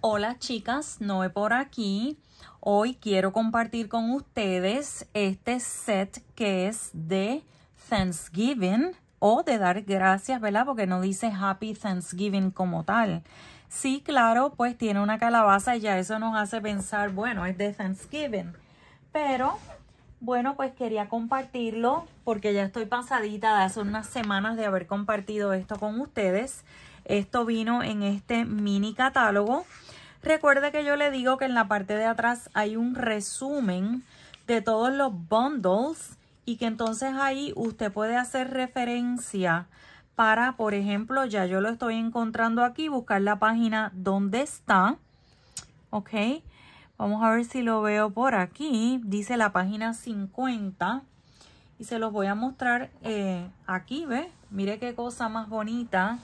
Hola chicas, Noe por aquí. Hoy quiero compartir con ustedes este set que es de Thanksgiving o de dar gracias, ¿verdad? Porque no dice Happy Thanksgiving como tal. Sí, claro, pues tiene una calabaza y ya eso nos hace pensar, bueno, es de Thanksgiving. Pero, bueno, pues quería compartirlo porque ya estoy pasadita de hace unas semanas de haber compartido esto con ustedes. Esto vino en este mini catálogo recuerda que yo le digo que en la parte de atrás hay un resumen de todos los bundles y que entonces ahí usted puede hacer referencia para, por ejemplo, ya yo lo estoy encontrando aquí, buscar la página donde está. Ok, vamos a ver si lo veo por aquí. Dice la página 50 y se los voy a mostrar eh, aquí, ¿ves? Mire qué cosa más bonita.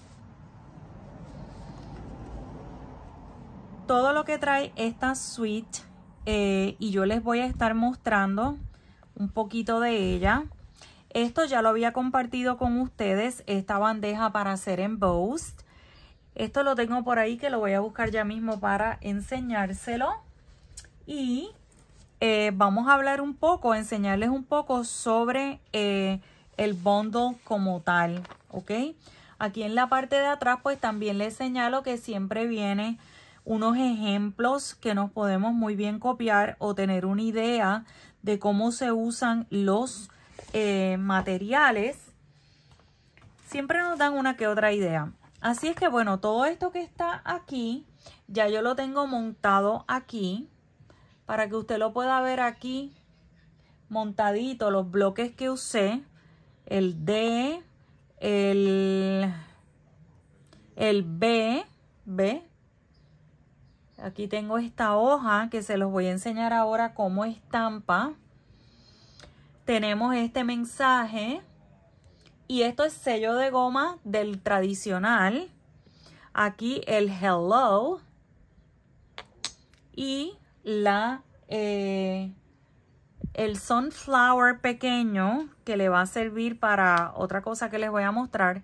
todo lo que trae esta suite eh, y yo les voy a estar mostrando un poquito de ella. Esto ya lo había compartido con ustedes, esta bandeja para hacer embossed. Esto lo tengo por ahí que lo voy a buscar ya mismo para enseñárselo. Y eh, vamos a hablar un poco, enseñarles un poco sobre eh, el bundle como tal, ¿ok? Aquí en la parte de atrás pues también les señalo que siempre viene unos ejemplos que nos podemos muy bien copiar o tener una idea de cómo se usan los eh, materiales. Siempre nos dan una que otra idea. Así es que bueno, todo esto que está aquí, ya yo lo tengo montado aquí para que usted lo pueda ver aquí montadito, los bloques que usé, el D, el, el B, B, Aquí tengo esta hoja que se los voy a enseñar ahora como estampa. Tenemos este mensaje y esto es sello de goma del tradicional. Aquí el hello y la eh, el sunflower pequeño que le va a servir para otra cosa que les voy a mostrar.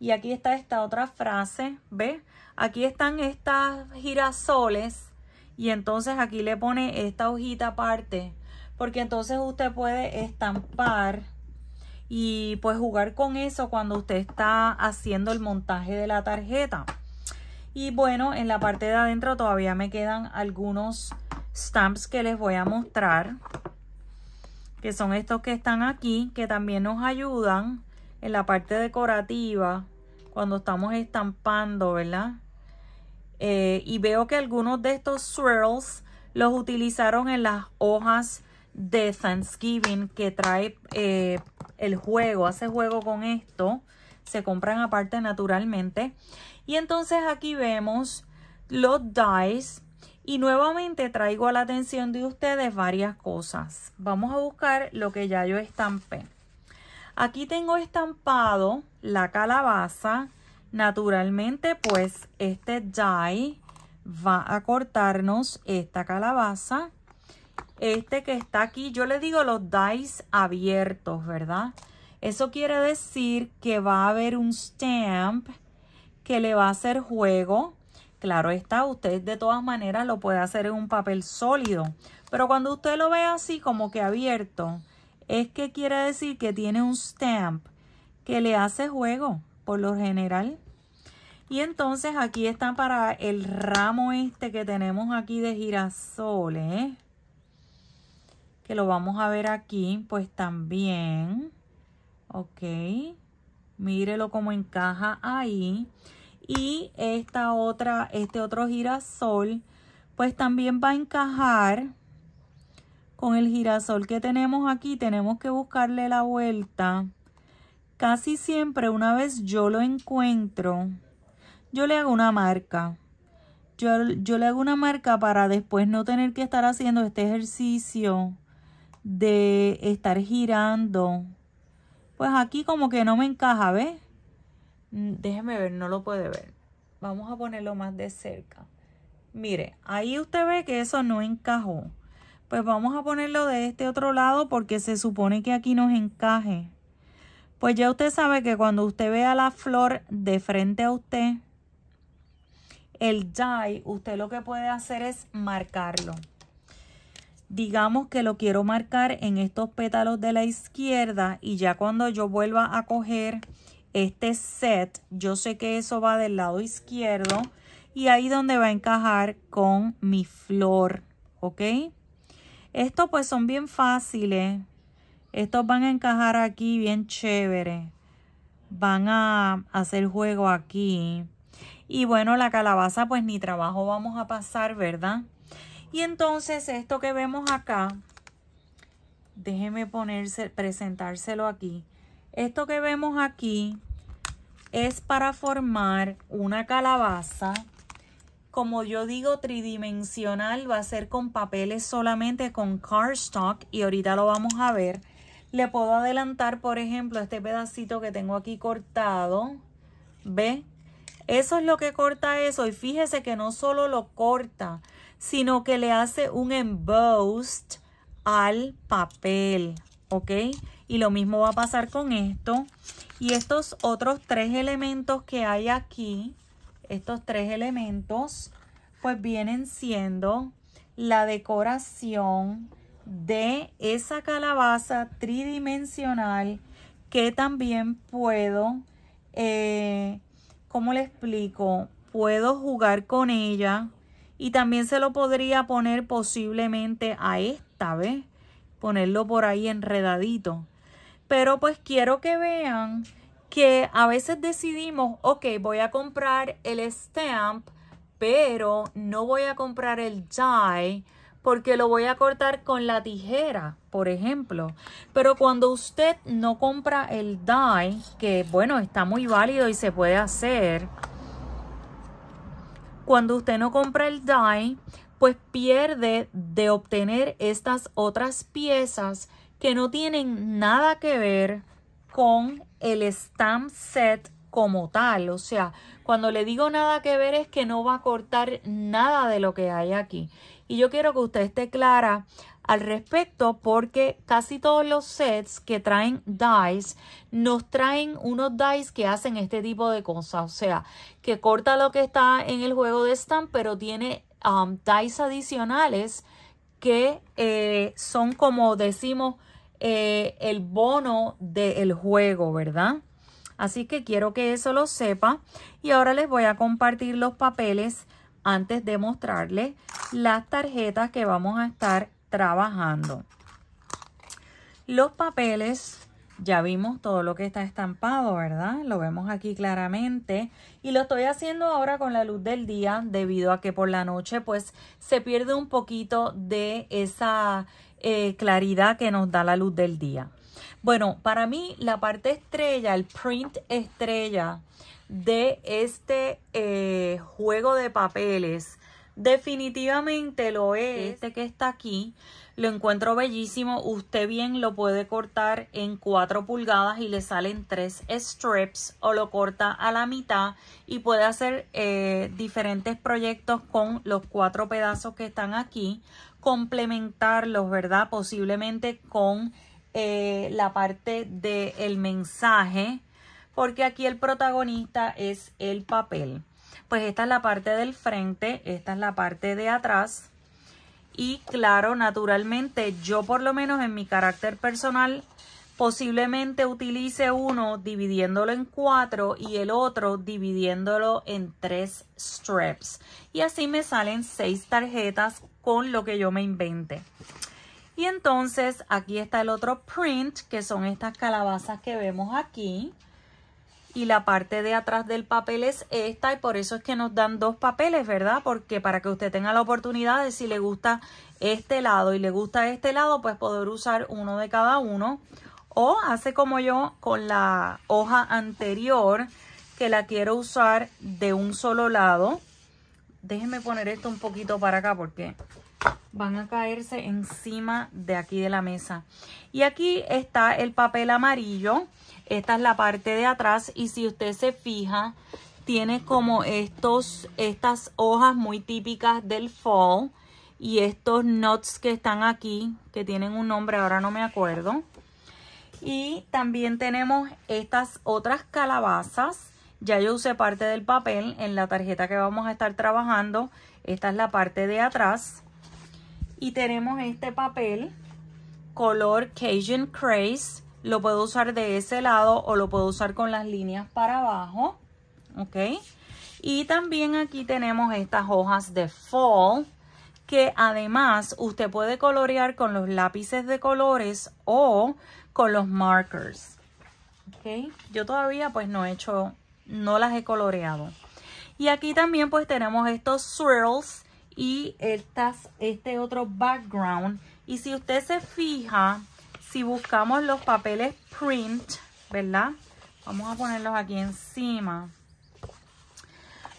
Y aquí está esta otra frase, ¿ve? Aquí están estas girasoles y entonces aquí le pone esta hojita aparte porque entonces usted puede estampar y pues jugar con eso cuando usted está haciendo el montaje de la tarjeta. Y bueno, en la parte de adentro todavía me quedan algunos stamps que les voy a mostrar. Que son estos que están aquí, que también nos ayudan en la parte decorativa cuando estamos estampando, ¿verdad? Eh, y veo que algunos de estos swirls los utilizaron en las hojas de Thanksgiving que trae eh, el juego, hace juego con esto, se compran aparte naturalmente. Y entonces aquí vemos los dies y nuevamente traigo a la atención de ustedes varias cosas. Vamos a buscar lo que ya yo estampé. Aquí tengo estampado la calabaza, Naturalmente, pues este die va a cortarnos esta calabaza. Este que está aquí, yo le digo los dies abiertos, ¿verdad? Eso quiere decir que va a haber un stamp que le va a hacer juego. Claro está, usted de todas maneras lo puede hacer en un papel sólido. Pero cuando usted lo ve así como que abierto, es que quiere decir que tiene un stamp que le hace juego por lo general. Y entonces aquí está para el ramo este que tenemos aquí de girasoles. Que lo vamos a ver aquí, pues también. Ok. Mírelo cómo encaja ahí. Y esta otra, este otro girasol, pues también va a encajar con el girasol que tenemos aquí. Tenemos que buscarle la vuelta. Casi siempre una vez yo lo encuentro, yo le hago una marca. Yo, le hago una marca para después no tener que estar haciendo este ejercicio de estar girando. Pues aquí como que no me encaja, ¿ves? Mm, déjeme ver, no lo puede ver. Vamos a ponerlo más de cerca. Mire, ahí usted ve que eso no encajó. Pues vamos a ponerlo de este otro lado porque se supone que aquí nos encaje. Pues ya usted sabe que cuando usted vea la flor de frente a usted, el die, usted lo que puede hacer es marcarlo. Digamos que lo quiero marcar en estos pétalos de la izquierda y ya cuando yo vuelva a coger este set, yo sé que eso va del lado izquierdo y ahí donde va a encajar con mi flor, ¿ok? Estos pues son bien fáciles estos van a encajar aquí bien chévere. Van a hacer juego aquí. Y bueno, la calabaza pues ni trabajo vamos a pasar, ¿verdad? Y entonces esto que vemos acá, déjenme ponerse, presentárselo aquí. Esto que vemos aquí es para formar una calabaza. Como yo digo, tridimensional, va a ser con papeles solamente, con cardstock. Y ahorita lo vamos a ver. Le puedo adelantar, por ejemplo, este pedacito que tengo aquí cortado. ¿Ve? Eso es lo que corta eso. Y fíjese que no solo lo corta, sino que le hace un embossed al papel. ¿Ok? Y lo mismo va a pasar con esto. Y estos otros tres elementos que hay aquí, estos tres elementos, pues vienen siendo la decoración, de esa calabaza tridimensional que también puedo, eh, ¿cómo le explico? Puedo jugar con ella y también se lo podría poner posiblemente a esta, ¿ves? Ponerlo por ahí enredadito. Pero pues quiero que vean que a veces decidimos, ok, voy a comprar el stamp, pero no voy a comprar el die porque lo voy a cortar con la tijera, por ejemplo. Pero cuando usted no compra el die, que bueno, está muy válido y se puede hacer. Cuando usted no compra el die, pues pierde de obtener estas otras piezas que no tienen nada que ver con el stamp set como tal. O sea, cuando le digo nada que ver es que no va a cortar nada de lo que hay aquí. Y yo quiero que usted esté clara al respecto porque casi todos los sets que traen dice nos traen unos dice que hacen este tipo de cosas. O sea, que corta lo que está en el juego de stand, pero tiene um, dice adicionales que eh, son como decimos eh, el bono del juego, ¿verdad? Así que quiero que eso lo sepa. Y ahora les voy a compartir los papeles antes de mostrarles las tarjetas que vamos a estar trabajando. Los papeles, ya vimos todo lo que está estampado, ¿verdad? Lo vemos aquí claramente. Y lo estoy haciendo ahora con la luz del día debido a que por la noche pues se pierde un poquito de esa eh, claridad que nos da la luz del día. Bueno, para mí la parte estrella, el print estrella de este eh, juego de papeles. Definitivamente lo es. Este que está aquí lo encuentro bellísimo. Usted bien lo puede cortar en 4 pulgadas y le salen 3 strips o lo corta a la mitad y puede hacer eh, diferentes proyectos con los cuatro pedazos que están aquí. Complementarlos, ¿verdad? Posiblemente con eh, la parte del el mensaje porque aquí el protagonista es el papel. Pues esta es la parte del frente, esta es la parte de atrás. Y claro, naturalmente, yo por lo menos en mi carácter personal, posiblemente utilice uno dividiéndolo en cuatro y el otro dividiéndolo en tres strips. Y así me salen seis tarjetas con lo que yo me invente. Y entonces aquí está el otro print, que son estas calabazas que vemos aquí y la parte de atrás del papel es esta y por eso es que nos dan dos papeles, ¿verdad? Porque para que usted tenga la oportunidad de si le gusta este lado y le gusta este lado, pues poder usar uno de cada uno o hace como yo con la hoja anterior que la quiero usar de un solo lado. Déjenme poner esto un poquito para acá porque van a caerse encima de aquí de la mesa. Y aquí está el papel amarillo esta es la parte de atrás y si usted se fija, tiene como estos, estas hojas muy típicas del fall y estos knots que están aquí, que tienen un nombre, ahora no me acuerdo. Y también tenemos estas otras calabazas. Ya yo usé parte del papel en la tarjeta que vamos a estar trabajando. Esta es la parte de atrás. Y tenemos este papel color Cajun Craze lo puedo usar de ese lado o lo puedo usar con las líneas para abajo. ¿Ok? Y también aquí tenemos estas hojas de fall que además usted puede colorear con los lápices de colores o con los markers. ¿Ok? Yo todavía pues no he hecho, no las he coloreado. Y aquí también pues tenemos estos swirls y estas, este otro background. Y si usted se fija, si buscamos los papeles print, ¿verdad? Vamos a ponerlos aquí encima.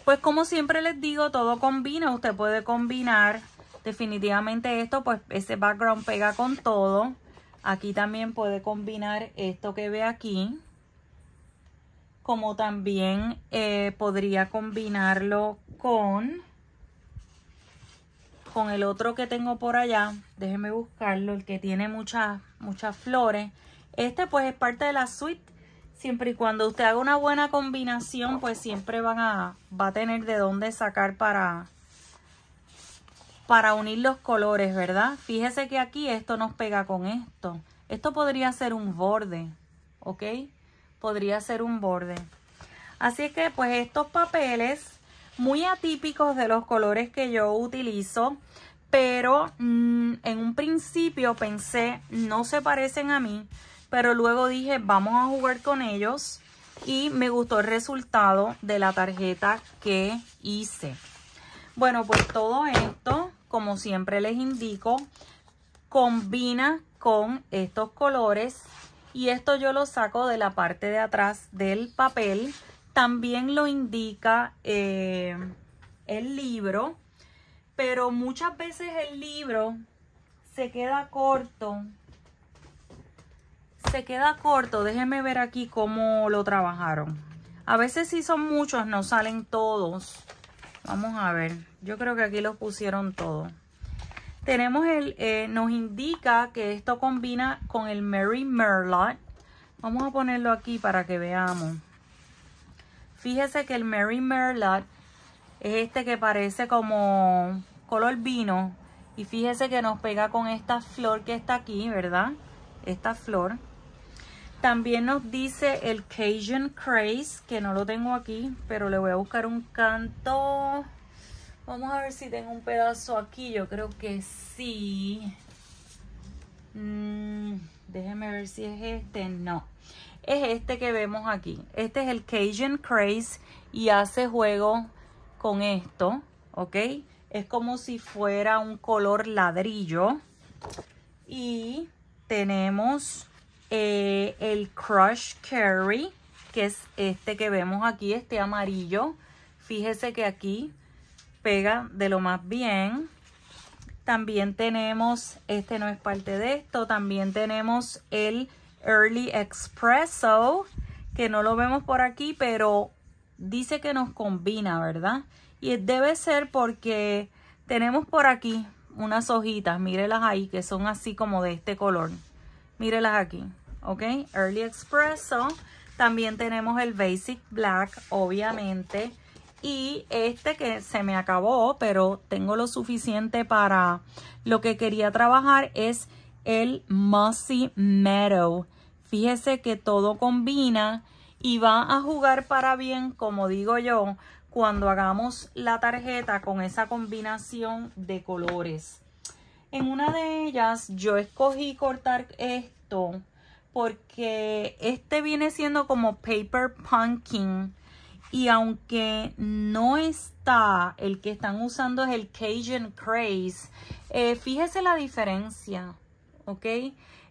Pues como siempre les digo, todo combina. Usted puede combinar definitivamente esto, pues ese background pega con todo. Aquí también puede combinar esto que ve aquí. Como también eh, podría combinarlo con con el otro que tengo por allá, déjenme buscarlo, el que tiene muchas, muchas flores. Este pues es parte de la suite, siempre y cuando usted haga una buena combinación, pues siempre van a, va a tener de dónde sacar para, para unir los colores, ¿verdad? Fíjese que aquí esto nos pega con esto. Esto podría ser un borde, ¿ok? Podría ser un borde. Así que pues estos papeles muy atípicos de los colores que yo utilizo. Pero mm, en un principio pensé, no se parecen a mí. Pero luego dije, vamos a jugar con ellos. Y me gustó el resultado de la tarjeta que hice. Bueno, pues todo esto, como siempre les indico, combina con estos colores. Y esto yo lo saco de la parte de atrás del papel también lo indica eh, el libro, pero muchas veces el libro se queda corto. Se queda corto. Déjenme ver aquí cómo lo trabajaron. A veces si son muchos, no salen todos. Vamos a ver. Yo creo que aquí los pusieron todos. Tenemos el, eh, nos indica que esto combina con el Mary Merlot. Vamos a ponerlo aquí para que veamos. Fíjese que el Mary Merlot es este que parece como color vino. Y fíjese que nos pega con esta flor que está aquí, ¿verdad? Esta flor. También nos dice el Cajun Craze, que no lo tengo aquí, pero le voy a buscar un canto. Vamos a ver si tengo un pedazo aquí, yo creo que sí. Mm, déjeme ver si es este, no es este que vemos aquí. Este es el Cajun Craze y hace juego con esto, ¿ok? Es como si fuera un color ladrillo. Y tenemos eh, el Crush Curry, que es este que vemos aquí, este amarillo. Fíjese que aquí pega de lo más bien. También tenemos, este no es parte de esto, también tenemos el Early Expresso, que no lo vemos por aquí, pero dice que nos combina, ¿verdad? Y debe ser porque tenemos por aquí unas hojitas, mírelas ahí, que son así como de este color. Mírelas aquí, ¿ok? Early Expresso. También tenemos el Basic Black, obviamente. Y este que se me acabó, pero tengo lo suficiente para... Lo que quería trabajar es el Mossy Meadow. Fíjese que todo combina y va a jugar para bien, como digo yo, cuando hagamos la tarjeta con esa combinación de colores. En una de ellas yo escogí cortar esto porque este viene siendo como paper pumpkin y aunque no está, el que están usando es el Cajun Craze, eh, fíjese la diferencia, ¿ok?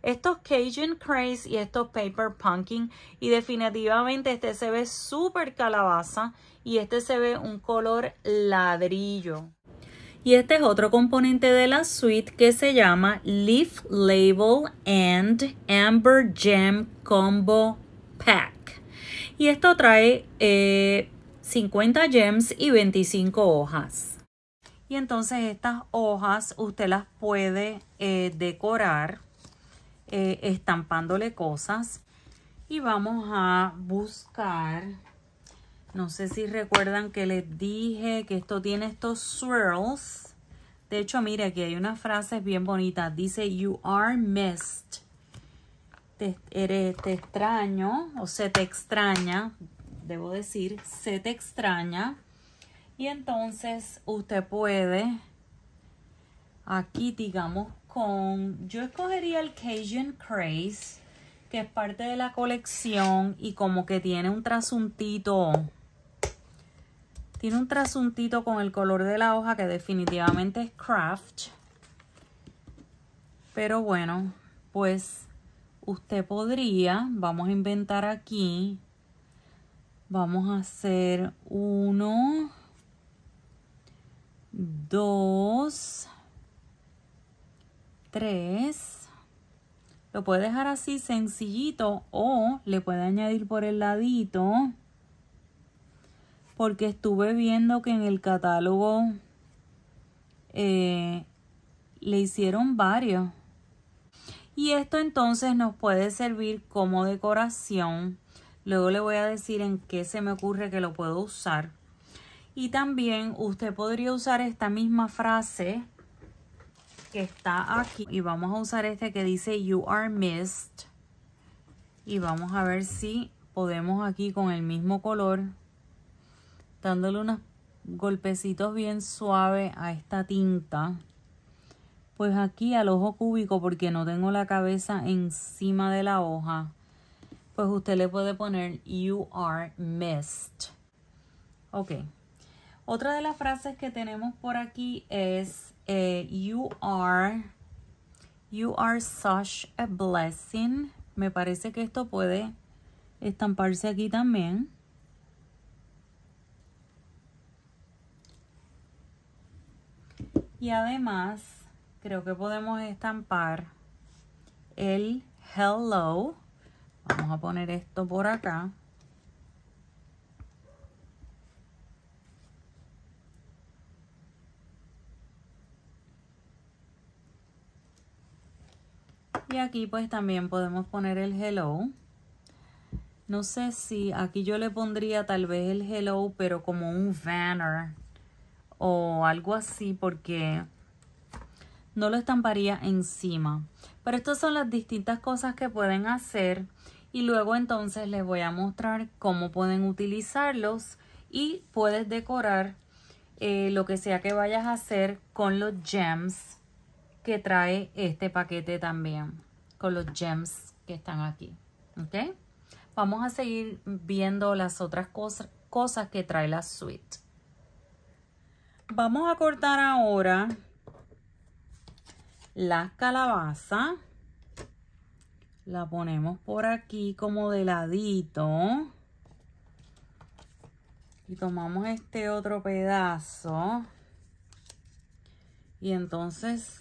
estos Cajun Craze y estos Paper Pumpkin. Y definitivamente este se ve súper calabaza y este se ve un color ladrillo. Y este es otro componente de la suite que se llama Leaf Label and Amber Gem Combo Pack. Y esto trae 50 eh, gems y 25 hojas. Y entonces estas hojas usted las puede eh, decorar eh, estampándole cosas. Y vamos a buscar, no sé si recuerdan que les dije que esto tiene estos swirls. De hecho, mire, aquí hay unas frases bien bonitas. Dice, you are missed. Te, eres, te extraño o se te extraña, debo decir, se te extraña. Y entonces usted puede, aquí digamos con, yo escogería el Cajun Craze, que es parte de la colección y como que tiene un trasuntito, tiene un trasuntito con el color de la hoja que definitivamente es craft. Pero bueno, pues usted podría, vamos a inventar aquí, vamos a hacer uno, dos, 3. Lo puede dejar así sencillito o le puede añadir por el ladito. Porque estuve viendo que en el catálogo eh, le hicieron varios. Y esto entonces nos puede servir como decoración. Luego le voy a decir en qué se me ocurre que lo puedo usar. Y también usted podría usar esta misma frase que está aquí. Y vamos a usar este que dice You Are Missed. Y vamos a ver si podemos aquí con el mismo color, dándole unos golpecitos bien suaves a esta tinta. Pues aquí al ojo cúbico, porque no tengo la cabeza encima de la hoja, pues usted le puede poner You Are Missed. Ok. Otra de las frases que tenemos por aquí es eh, you are, you are such a blessing. Me parece que esto puede estamparse aquí también. Y además, creo que podemos estampar el hello. Vamos a poner esto por acá. Y aquí pues también podemos poner el hello. No sé si aquí yo le pondría tal vez el hello, pero como un banner o algo así porque no lo estamparía encima. Pero estas son las distintas cosas que pueden hacer y luego entonces les voy a mostrar cómo pueden utilizarlos y puedes decorar eh, lo que sea que vayas a hacer con los gems que trae este paquete también con los gems que están aquí. ¿Ok? Vamos a seguir viendo las otras cosas, cosas que trae la suite. Vamos a cortar ahora la calabaza. La ponemos por aquí como de ladito. Y tomamos este otro pedazo. Y entonces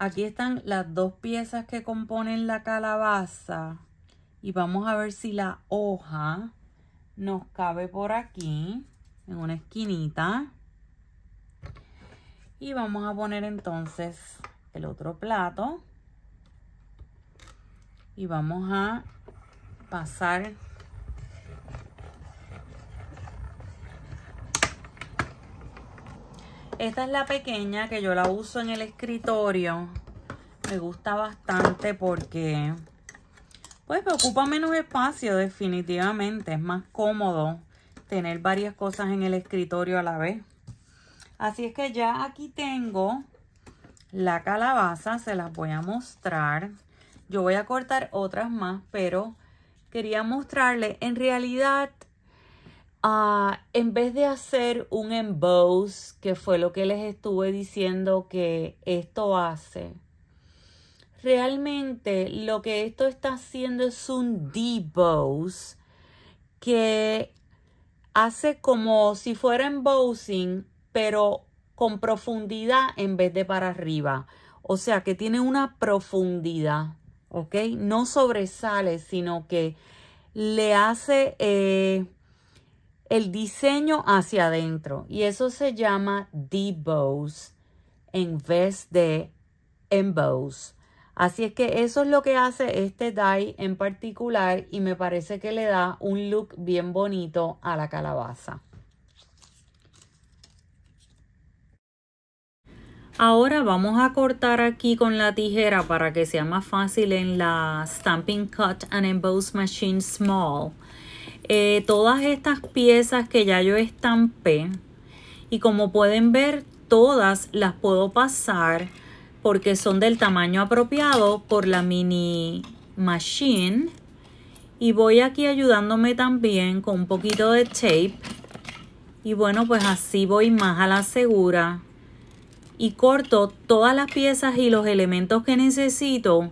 Aquí están las dos piezas que componen la calabaza. Y vamos a ver si la hoja nos cabe por aquí, en una esquinita. Y vamos a poner entonces el otro plato. Y vamos a pasar Esta es la pequeña que yo la uso en el escritorio. Me gusta bastante porque pues me ocupa menos espacio definitivamente. Es más cómodo tener varias cosas en el escritorio a la vez. Así es que ya aquí tengo la calabaza. Se las voy a mostrar. Yo voy a cortar otras más, pero quería mostrarle. En realidad Ah, en vez de hacer un embose que fue lo que les estuve diciendo que esto hace, realmente lo que esto está haciendo es un deboss que hace como si fuera embossing, pero con profundidad en vez de para arriba. O sea que tiene una profundidad, ¿ok? No sobresale, sino que le hace... Eh, el diseño hacia adentro y eso se llama debose en vez de embose. Así es que eso es lo que hace este die en particular y me parece que le da un look bien bonito a la calabaza. Ahora vamos a cortar aquí con la tijera para que sea más fácil en la Stamping Cut and Emboss Machine Small. Eh, todas estas piezas que ya yo estampé y como pueden ver todas las puedo pasar porque son del tamaño apropiado por la mini machine y voy aquí ayudándome también con un poquito de tape y bueno pues así voy más a la segura y corto todas las piezas y los elementos que necesito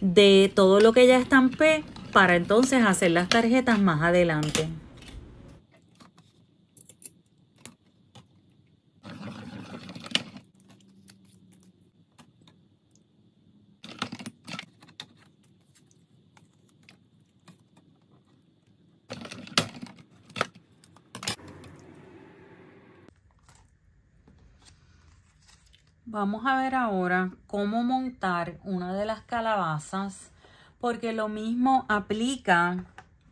de todo lo que ya estampé para entonces hacer las tarjetas más adelante. Vamos a ver ahora cómo montar una de las calabazas porque lo mismo aplica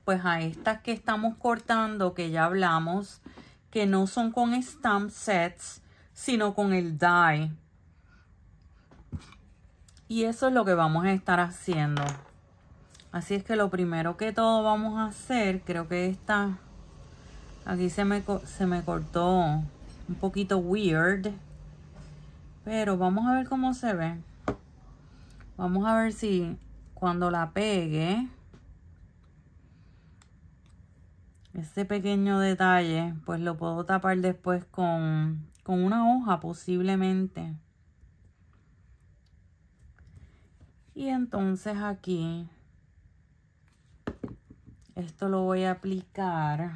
pues a estas que estamos cortando que ya hablamos que no son con stamp sets sino con el die. Y eso es lo que vamos a estar haciendo. Así es que lo primero que todo vamos a hacer, creo que esta, aquí se me, se me cortó un poquito weird. Pero vamos a ver cómo se ve. Vamos a ver si cuando la pegue, ese pequeño detalle, pues lo puedo tapar después con, con una hoja posiblemente. Y entonces aquí, esto lo voy a aplicar.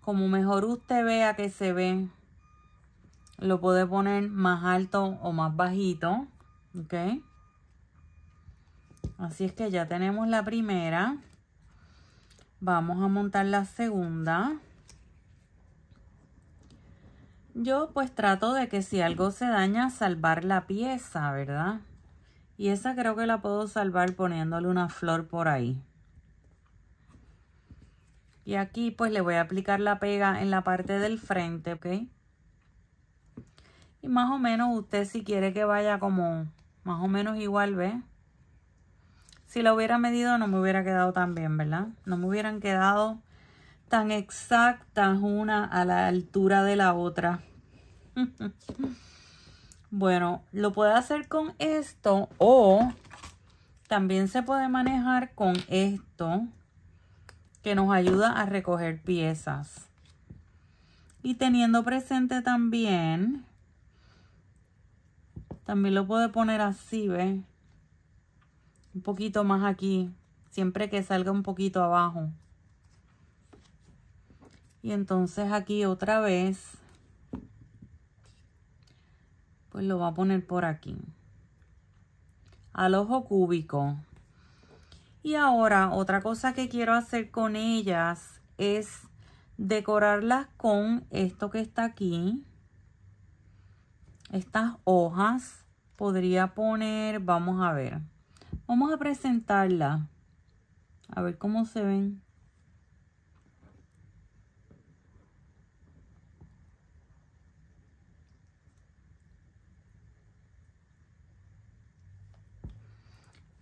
Como mejor usted vea que se ve, lo puede poner más alto o más bajito. ¿Ok? Así es que ya tenemos la primera. Vamos a montar la segunda. Yo pues trato de que si algo se daña, salvar la pieza, ¿verdad? Y esa creo que la puedo salvar poniéndole una flor por ahí. Y aquí pues le voy a aplicar la pega en la parte del frente, ¿ok? Y más o menos usted si quiere que vaya como más o menos igual, ¿ves? Si la hubiera medido no me hubiera quedado tan bien, ¿verdad? No me hubieran quedado tan exactas una a la altura de la otra. bueno, lo puede hacer con esto o también se puede manejar con esto que nos ayuda a recoger piezas. Y teniendo presente también también lo puedo poner así, ve Un poquito más aquí. Siempre que salga un poquito abajo. Y entonces aquí otra vez. Pues lo va a poner por aquí. Al ojo cúbico. Y ahora otra cosa que quiero hacer con ellas es decorarlas con esto que está aquí estas hojas podría poner, vamos a ver, vamos a presentarla, a ver cómo se ven.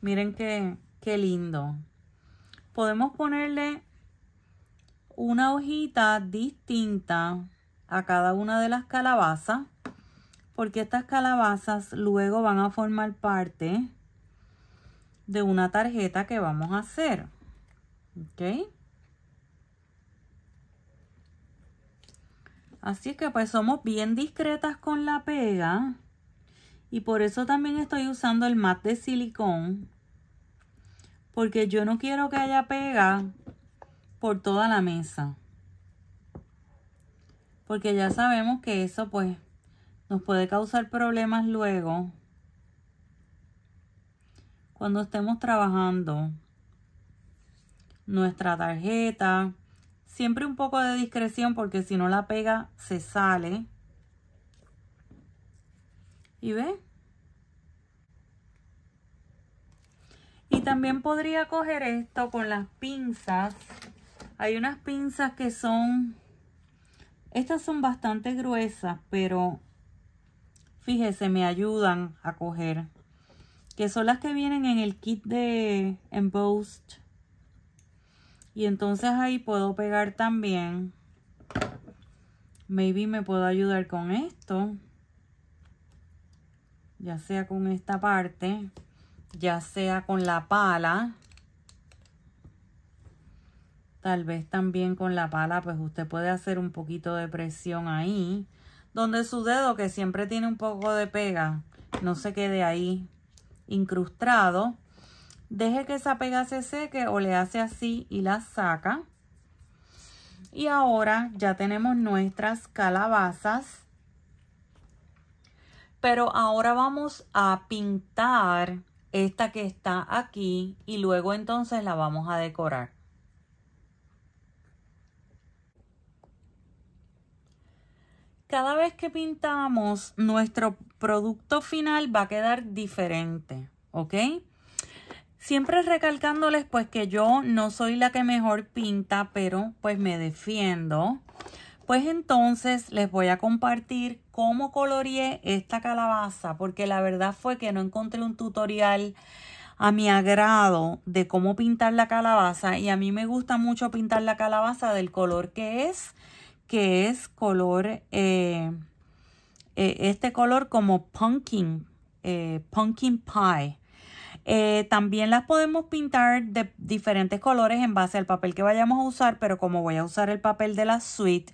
Miren qué, qué lindo. Podemos ponerle una hojita distinta a cada una de las calabazas porque estas calabazas luego van a formar parte de una tarjeta que vamos a hacer. ¿Ok? Así que pues somos bien discretas con la pega. Y por eso también estoy usando el mat de silicón. Porque yo no quiero que haya pega por toda la mesa. Porque ya sabemos que eso pues nos puede causar problemas luego cuando estemos trabajando nuestra tarjeta. Siempre un poco de discreción porque si no la pega se sale. ¿Y ve? Y también podría coger esto con las pinzas. Hay unas pinzas que son... Estas son bastante gruesas, pero fíjese, me ayudan a coger. Que son las que vienen en el kit de embossed. Y entonces ahí puedo pegar también. Maybe me puedo ayudar con esto. Ya sea con esta parte. Ya sea con la pala. Tal vez también con la pala pues usted puede hacer un poquito de presión ahí donde su dedo, que siempre tiene un poco de pega, no se quede ahí incrustado. Deje que esa pega se seque o le hace así y la saca. Y ahora ya tenemos nuestras calabazas. Pero ahora vamos a pintar esta que está aquí y luego entonces la vamos a decorar. cada vez que pintamos, nuestro producto final va a quedar diferente, ¿ok? Siempre recalcándoles pues que yo no soy la que mejor pinta, pero pues me defiendo. Pues entonces les voy a compartir cómo coloreé esta calabaza, porque la verdad fue que no encontré un tutorial a mi agrado de cómo pintar la calabaza y a mí me gusta mucho pintar la calabaza del color que es que es color, eh, eh, este color como pumpkin, eh, pumpkin pie. también las podemos pintar de diferentes colores en base al papel que vayamos a usar, pero como voy a usar el papel de la suite,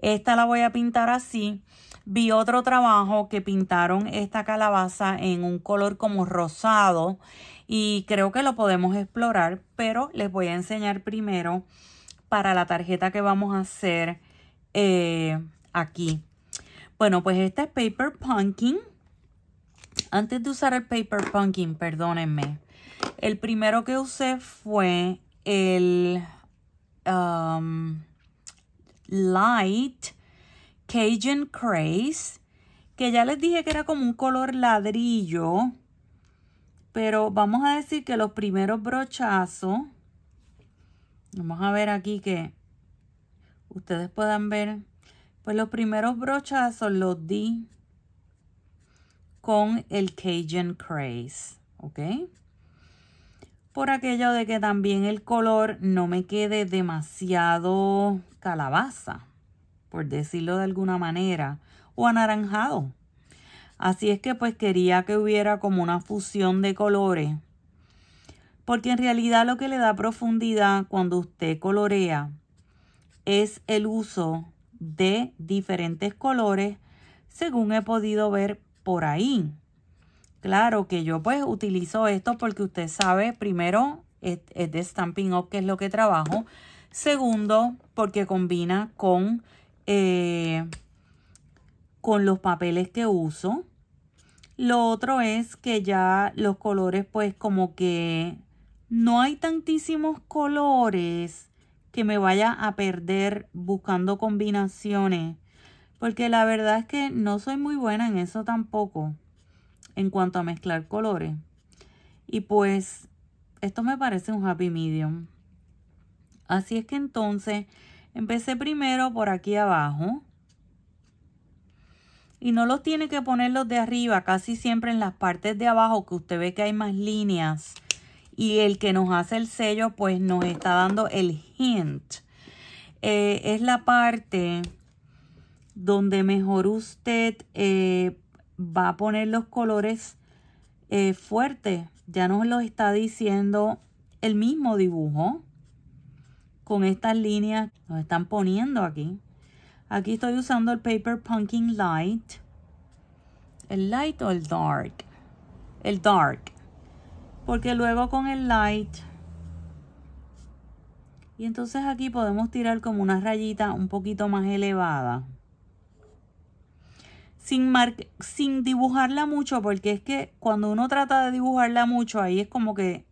esta la voy a pintar así. Vi otro trabajo que pintaron esta calabaza en un color como rosado y creo que lo podemos explorar, pero les voy a enseñar primero para la tarjeta que vamos a hacer eh, aquí. Bueno, pues este es Paper Pumpkin. Antes de usar el Paper Pumpkin, perdónenme. El primero que usé fue el um, Light Cajun Craze. Que ya les dije que era como un color ladrillo. Pero vamos a decir que los primeros brochazos. Vamos a ver aquí que ustedes puedan ver, pues los primeros brochazos los di con el Cajun Craze, ¿ok? Por aquello de que también el color no me quede demasiado calabaza, por decirlo de alguna manera, o anaranjado. Así es que pues quería que hubiera como una fusión de colores. Porque en realidad lo que le da profundidad cuando usted colorea es el uso de diferentes colores según he podido ver por ahí. Claro que yo pues utilizo esto porque usted sabe, primero, es, de Stamping Up, que es lo que trabajo. Segundo, porque combina con, eh, con los papeles que uso. Lo otro es que ya los colores pues como que no hay tantísimos colores que me vaya a perder buscando combinaciones. Porque la verdad es que no soy muy buena en eso tampoco. En cuanto a mezclar colores. Y pues esto me parece un happy medium. Así es que entonces empecé primero por aquí abajo. Y no los tiene que poner los de arriba, casi siempre en las partes de abajo que usted ve que hay más líneas y el que nos hace el sello pues nos está dando el hint. Eh, es la parte donde mejor usted eh, va a poner los colores eh, fuertes. Ya nos lo está diciendo el mismo dibujo con estas líneas nos están poniendo aquí. Aquí estoy usando el Paper Pumpkin Light. ¿El light o el dark? El dark porque luego con el light y entonces aquí podemos tirar como una rayita un poquito más elevada sin, sin dibujarla mucho porque es que cuando uno trata de dibujarla mucho ahí es como que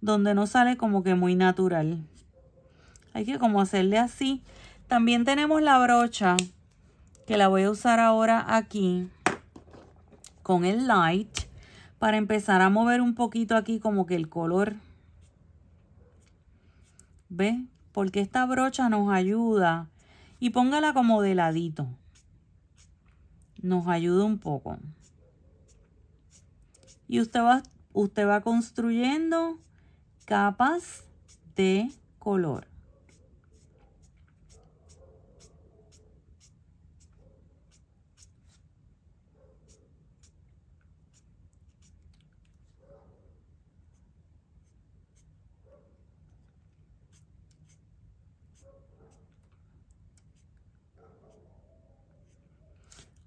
donde no sale como que muy natural hay que como hacerle así también tenemos la brocha que la voy a usar ahora aquí con el light para empezar a mover un poquito aquí como que el color. ¿Ve? Porque esta brocha nos ayuda. Y póngala como de ladito. Nos ayuda un poco. Y usted va, usted va construyendo capas de color.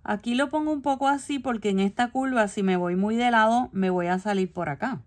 Aquí lo pongo un poco así porque en esta curva si me voy muy de lado me voy a salir por acá.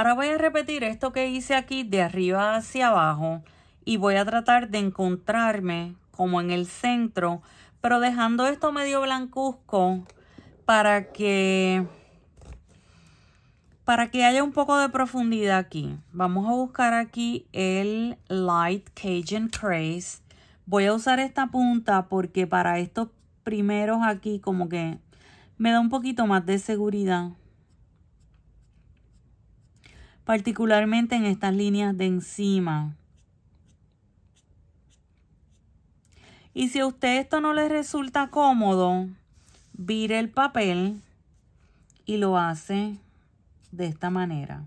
Ahora voy a repetir esto que hice aquí de arriba hacia abajo y voy a tratar de encontrarme como en el centro, pero dejando esto medio blancuzco para que para que haya un poco de profundidad aquí. Vamos a buscar aquí el Light Cajun Craze. Voy a usar esta punta porque para estos primeros aquí como que me da un poquito más de seguridad particularmente en estas líneas de encima. Y si a usted esto no le resulta cómodo, vire el papel y lo hace de esta manera.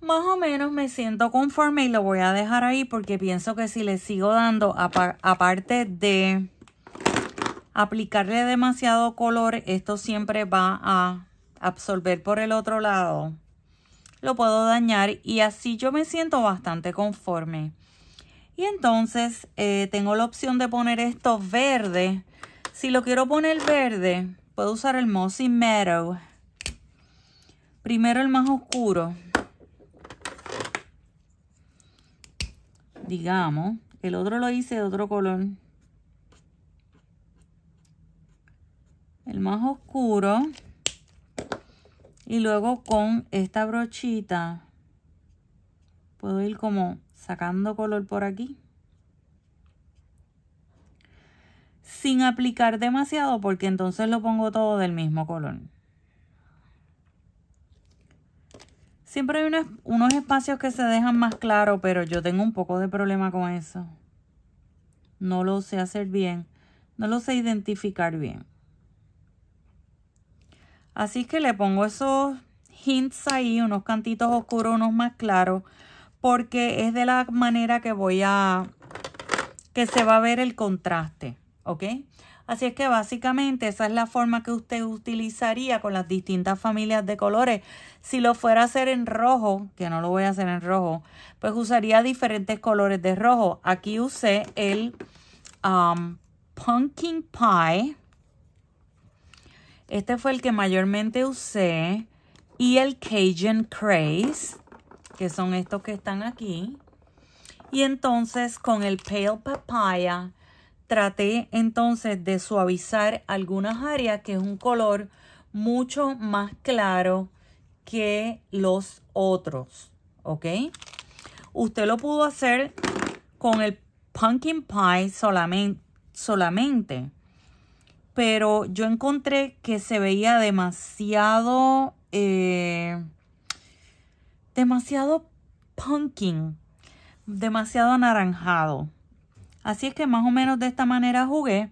más o menos me siento conforme y lo voy a dejar ahí porque pienso que si le sigo dando, aparte de aplicarle demasiado color, esto siempre va a absorber por el otro lado. Lo puedo dañar y así yo me siento bastante conforme. Y entonces eh, tengo la opción de poner esto verde. Si lo quiero poner verde, puedo usar el Mossy Meadow. Primero el más oscuro. digamos, el otro lo hice de otro color. El más oscuro. Y luego con esta brochita puedo ir como sacando color por aquí. Sin aplicar demasiado porque entonces lo pongo todo del mismo color. Siempre hay unos, espacios que se dejan más claros, pero yo tengo un poco de problema con eso. No lo sé hacer bien. No lo sé identificar bien. Así que le pongo esos hints ahí, unos cantitos oscuros, unos más claros, porque es de la manera que voy a, que se va a ver el contraste, ¿ok? Así es que básicamente esa es la forma que usted utilizaría con las distintas familias de colores. Si lo fuera a hacer en rojo, que no lo voy a hacer en rojo, pues usaría diferentes colores de rojo. Aquí usé el um, Pumpkin Pie. Este fue el que mayormente usé. Y el Cajun Craze, que son estos que están aquí. Y entonces con el Pale Papaya traté entonces de suavizar algunas áreas que es un color mucho más claro que los otros, ¿ok? Usted lo pudo hacer con el pumpkin pie solamente, solamente pero yo encontré que se veía demasiado, eh, demasiado pumpkin, demasiado anaranjado. Así es que más o menos de esta manera jugué.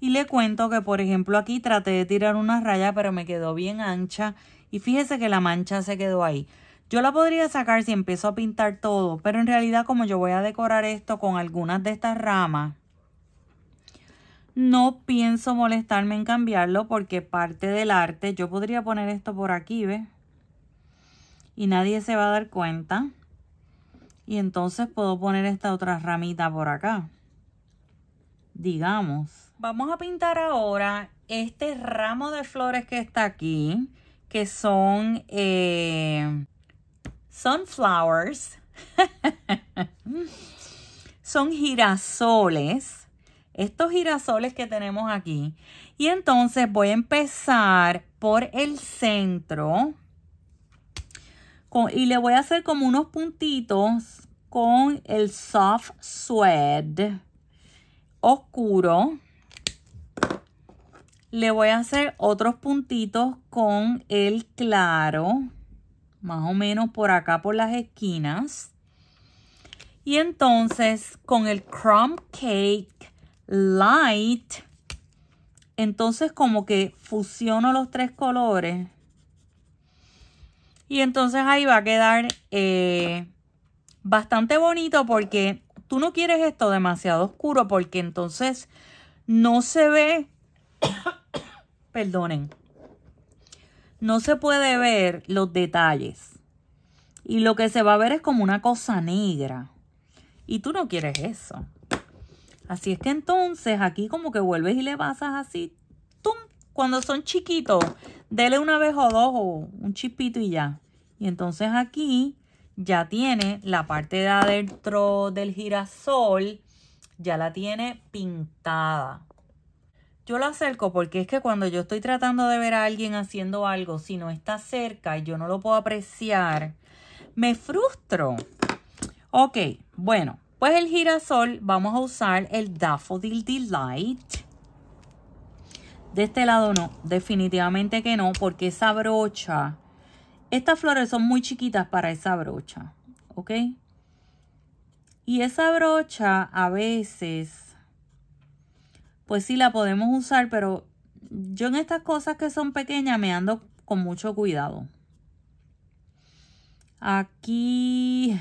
Y le cuento que, por ejemplo, aquí traté de tirar una raya, pero me quedó bien ancha. Y fíjese que la mancha se quedó ahí. Yo la podría sacar si empiezo a pintar todo, pero en realidad como yo voy a decorar esto con algunas de estas ramas, no pienso molestarme en cambiarlo porque parte del arte, yo podría poner esto por aquí, ¿ves? Y nadie se va a dar cuenta. Y entonces puedo poner esta otra ramita por acá. Digamos. Vamos a pintar ahora este ramo de flores que está aquí. Que son eh, sunflowers. son girasoles. Estos girasoles que tenemos aquí. Y entonces voy a empezar por el centro y le voy a hacer como unos puntitos con el soft suede oscuro. Le voy a hacer otros puntitos con el claro, más o menos por acá por las esquinas. Y entonces con el crumb cake light, entonces como que fusiono los tres colores y entonces ahí va a quedar eh, bastante bonito porque tú no quieres esto demasiado oscuro porque entonces no se ve, perdonen, no se puede ver los detalles. Y lo que se va a ver es como una cosa negra. Y tú no quieres eso. Así es que entonces aquí como que vuelves y le pasas así cuando son chiquitos, dele una vez o dos o un chispito y ya. Y entonces aquí ya tiene la parte de adentro del girasol, ya la tiene pintada. Yo lo acerco porque es que cuando yo estoy tratando de ver a alguien haciendo algo, si no está cerca y yo no lo puedo apreciar, me frustro. Ok, bueno, pues el girasol vamos a usar el Daffodil Delight de este lado no, definitivamente que no, porque esa brocha, estas flores son muy chiquitas para esa brocha, ¿ok? Y esa brocha a veces, pues sí la podemos usar, pero yo en estas cosas que son pequeñas me ando con mucho cuidado. Aquí,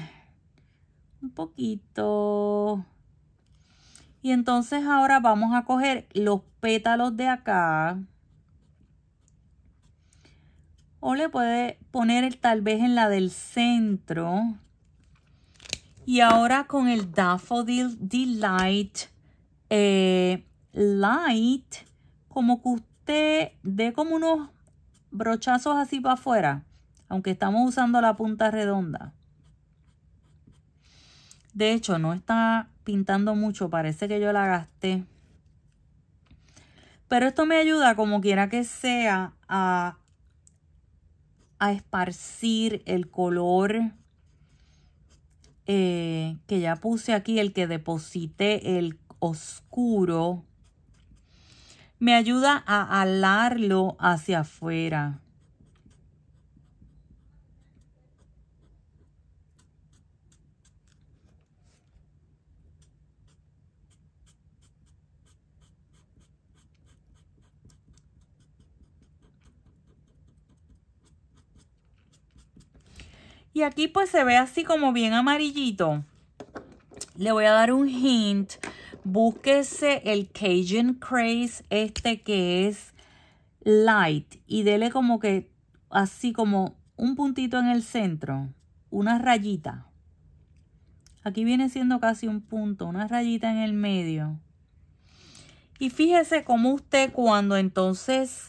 un poquito, y entonces ahora vamos a coger los pétalos de acá. O le puede poner el, tal vez en la del centro. Y ahora con el Daffodil Delight eh, Light, como que usted dé como unos brochazos así para afuera, aunque estamos usando la punta redonda. De hecho, no está pintando mucho. Parece que yo la gasté. Pero esto me ayuda, como quiera que sea, a, a esparcir el color eh, que ya puse aquí, el que deposité, el oscuro. Me ayuda a alarlo hacia afuera. Y aquí pues se ve así como bien amarillito. Le voy a dar un hint. Búsquese el Cajun Craze, este que es light. Y dele como que así como un puntito en el centro. Una rayita. Aquí viene siendo casi un punto, una rayita en el medio. Y fíjese cómo usted cuando entonces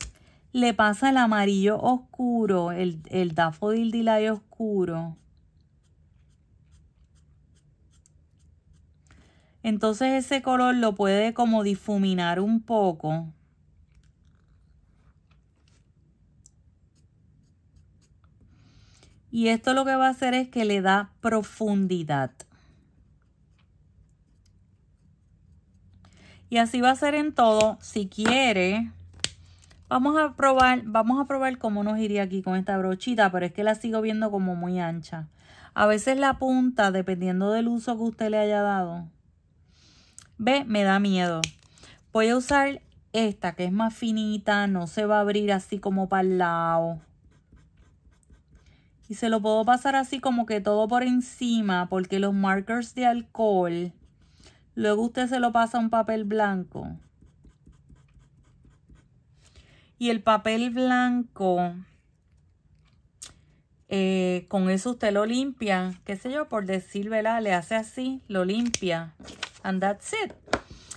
le pasa el amarillo oscuro, el, el dafodil dilay oscuro. Entonces ese color lo puede como difuminar un poco. Y esto lo que va a hacer es que le da profundidad. Y así va a ser en todo. Si quiere, Vamos a probar, vamos a probar cómo nos iría aquí con esta brochita, pero es que la sigo viendo como muy ancha. A veces la punta, dependiendo del uso que usted le haya dado, ve, me da miedo. Voy a usar esta que es más finita, no se va a abrir así como para el lado. Y se lo puedo pasar así como que todo por encima, porque los markers de alcohol, luego usted se lo pasa a un papel blanco. Y el papel blanco, eh, con eso usted lo limpia, qué sé yo, por decir, ¿verdad? Le hace así, lo limpia. And that's it.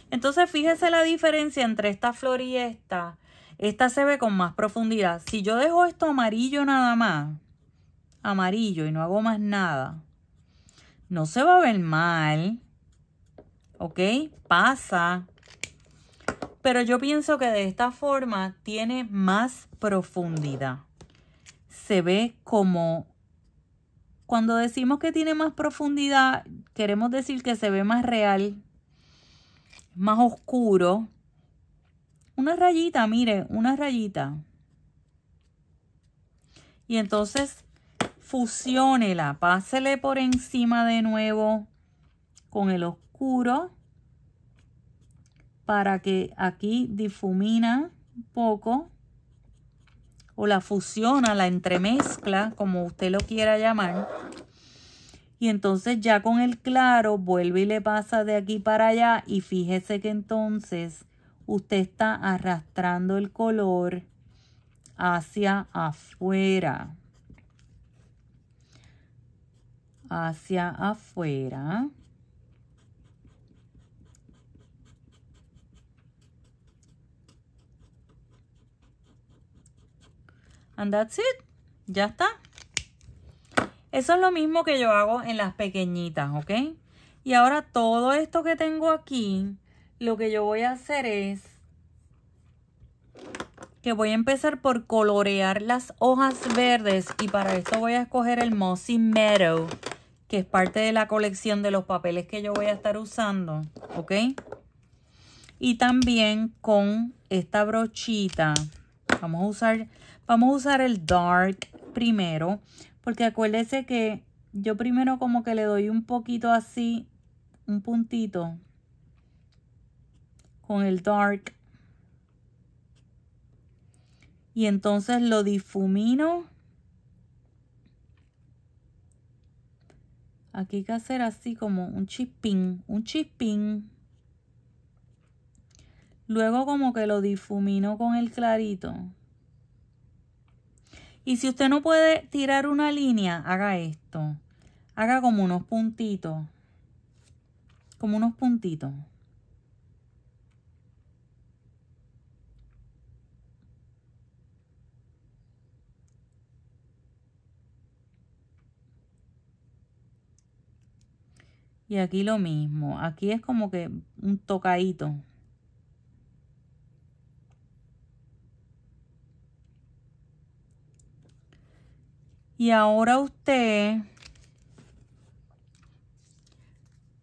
Entonces, fíjese la diferencia entre esta flor y esta. Esta se ve con más profundidad. Si yo dejo esto amarillo nada más, amarillo y no hago más nada, no se va a ver mal. ¿Ok? Pasa. Pero yo pienso que de esta forma tiene más profundidad. Se ve como... Cuando decimos que tiene más profundidad, queremos decir que se ve más real, más oscuro. Una rayita, mire, una rayita. Y entonces fusiónela, pásele por encima de nuevo con el oscuro para que aquí difumina un poco o la fusiona, la entremezcla, como usted lo quiera llamar. Y entonces ya con el claro vuelve y le pasa de aquí para allá y fíjese que entonces usted está arrastrando el color hacia afuera. Hacia afuera. And that's it. Ya está. Eso es lo mismo que yo hago en las pequeñitas, ¿ok? Y ahora todo esto que tengo aquí, lo que yo voy a hacer es que voy a empezar por colorear las hojas verdes y para esto voy a escoger el Mossy Meadow, que es parte de la colección de los papeles que yo voy a estar usando, ¿ok? Y también con esta brochita Vamos a usar, vamos a usar el dark primero, porque acuérdese que yo primero como que le doy un poquito así, un puntito con el dark. Y entonces lo difumino. Aquí hay que hacer así como un chispín, un chispín. Luego como que lo difumino con el clarito. Y si usted no puede tirar una línea, haga esto. Haga como unos puntitos. Como unos puntitos. Y aquí lo mismo. Aquí es como que un tocadito. Y ahora usted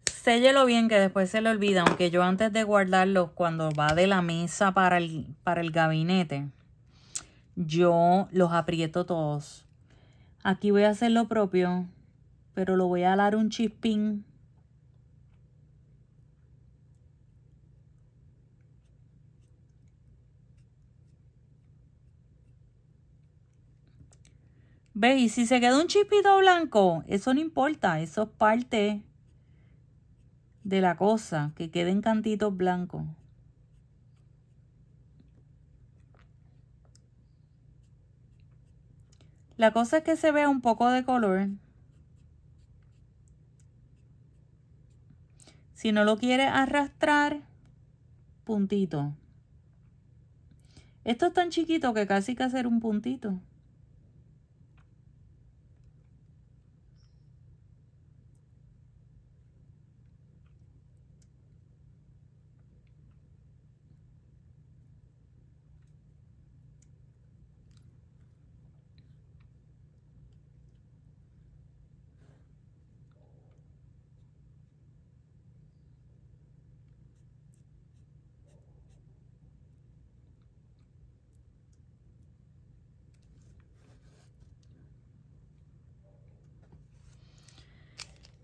séllelo bien que después se le olvida, aunque yo antes de guardarlos, cuando va de la mesa para el, para el gabinete, yo los aprieto todos. Aquí voy a hacer lo propio, pero lo voy a dar un chispín Y si se queda un chispito blanco, eso no importa, eso es parte de la cosa, que queden cantitos blancos. La cosa es que se vea un poco de color. Si no lo quiere arrastrar, puntito. Esto es tan chiquito que casi que hacer un puntito.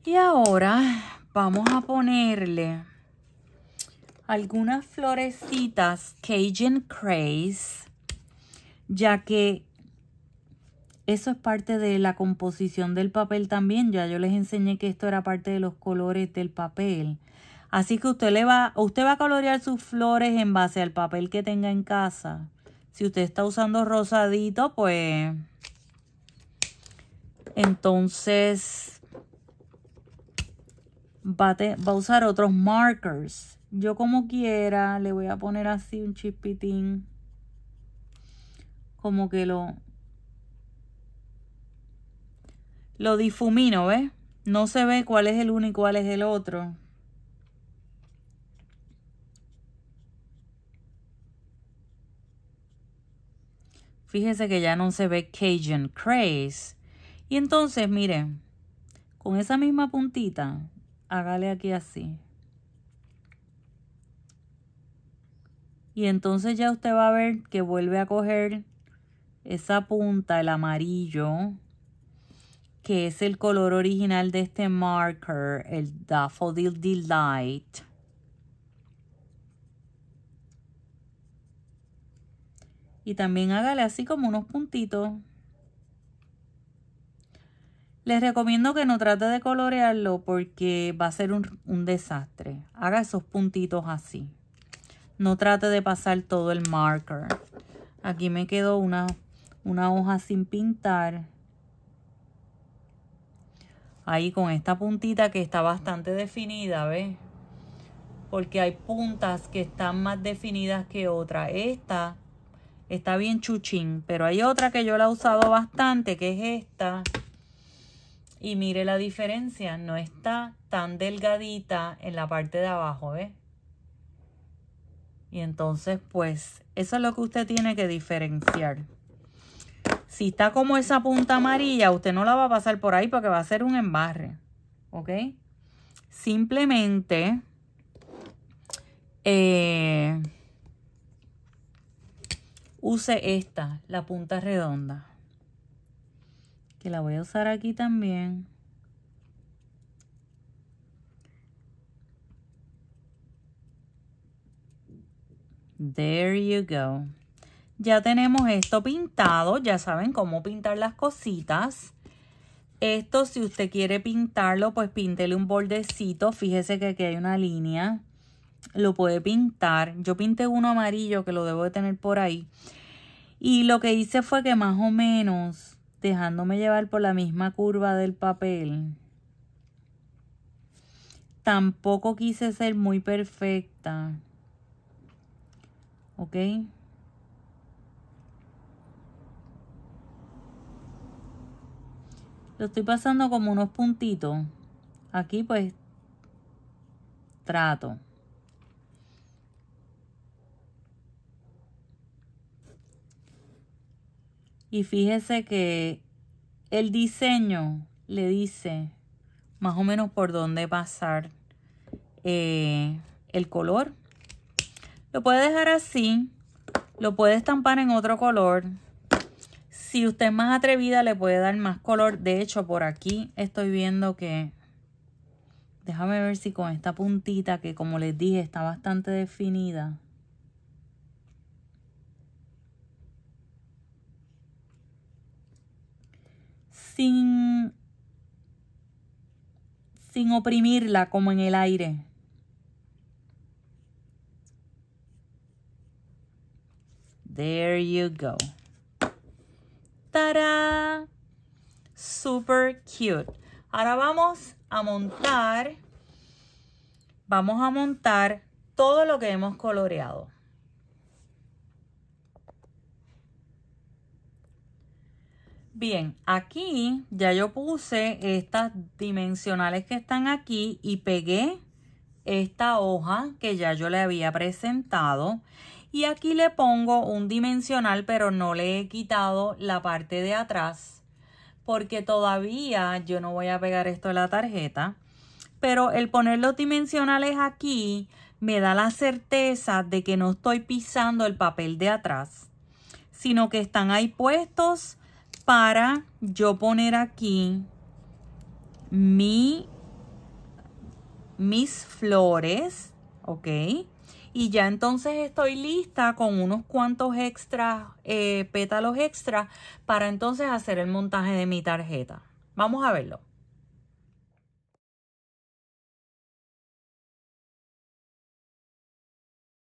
Y ahora vamos a ponerle algunas florecitas Cajun Craze, ya que eso es parte de la composición del papel también. Ya yo les enseñé que esto era parte de los colores del papel. Así que usted, le va, usted va a colorear sus flores en base al papel que tenga en casa. Si usted está usando rosadito, pues... Entonces, va, a usar otros markers. Yo como quiera le voy a poner así un chispitín. Como que lo... Lo difumino, ¿ves? No se ve cuál es el uno y cuál es el otro. Fíjese que ya no se ve Cajun Craze. Y entonces, miren, con esa misma puntita hágale aquí así. Y entonces ya usted va a ver que vuelve a coger esa punta, el amarillo, que es el color original de este marker, el Daffodil Delight. Y también hágale así como unos puntitos. Les recomiendo que no trate de colorearlo porque va a ser un, desastre. Haga esos puntitos así. No trate de pasar todo el marker. Aquí me quedó una, una hoja sin pintar. Ahí con esta puntita que está bastante definida, ¿ves? Porque hay puntas que están más definidas que otra Esta está bien chuchín, pero hay otra que yo la he usado bastante, que es esta. Y mire la diferencia, no está tan delgadita en la parte de abajo, ¿ves? Y entonces, pues, eso es lo que usted tiene que diferenciar. Si está como esa punta amarilla, usted no la va a pasar por ahí porque va a ser un embarre, ¿ok? Simplemente, eh, use esta, la punta redonda que la voy a usar aquí también. There you go. Ya tenemos esto pintado. Ya saben cómo pintar las cositas. Esto, si usted quiere pintarlo, pues píntele un bordecito. Fíjese que aquí hay una línea. Lo puede pintar. Yo pinté uno amarillo que lo debo de tener por ahí. Y lo que hice fue que más o menos dejándome llevar por la misma curva del papel. Tampoco quise ser muy perfecta. ¿Ok? Lo estoy pasando como unos puntitos. Aquí pues trato. Y fíjese que el diseño le dice más o menos por dónde pasar eh, el color. Lo puede dejar así, lo puede estampar en otro color. Si usted es más atrevida, le puede dar más color. De hecho, por aquí estoy viendo que... Déjame ver si con esta puntita, que como les dije, está bastante definida sin, oprimirla como en el aire. There you go. tara Super cute. Ahora vamos a montar, vamos a montar todo lo que hemos coloreado. Bien, aquí ya yo puse estas dimensionales que están aquí y pegué esta hoja que ya yo le había presentado. Y aquí le pongo un dimensional, pero no le he quitado la parte de atrás porque todavía yo no voy a pegar esto a la tarjeta. Pero el poner los dimensionales aquí me da la certeza de que no estoy pisando el papel de atrás, sino que están ahí puestos para yo poner aquí mi, mis flores, ¿ok? Y ya entonces estoy lista con unos cuantos extra, eh, pétalos extra, para entonces hacer el montaje de mi tarjeta. Vamos a verlo.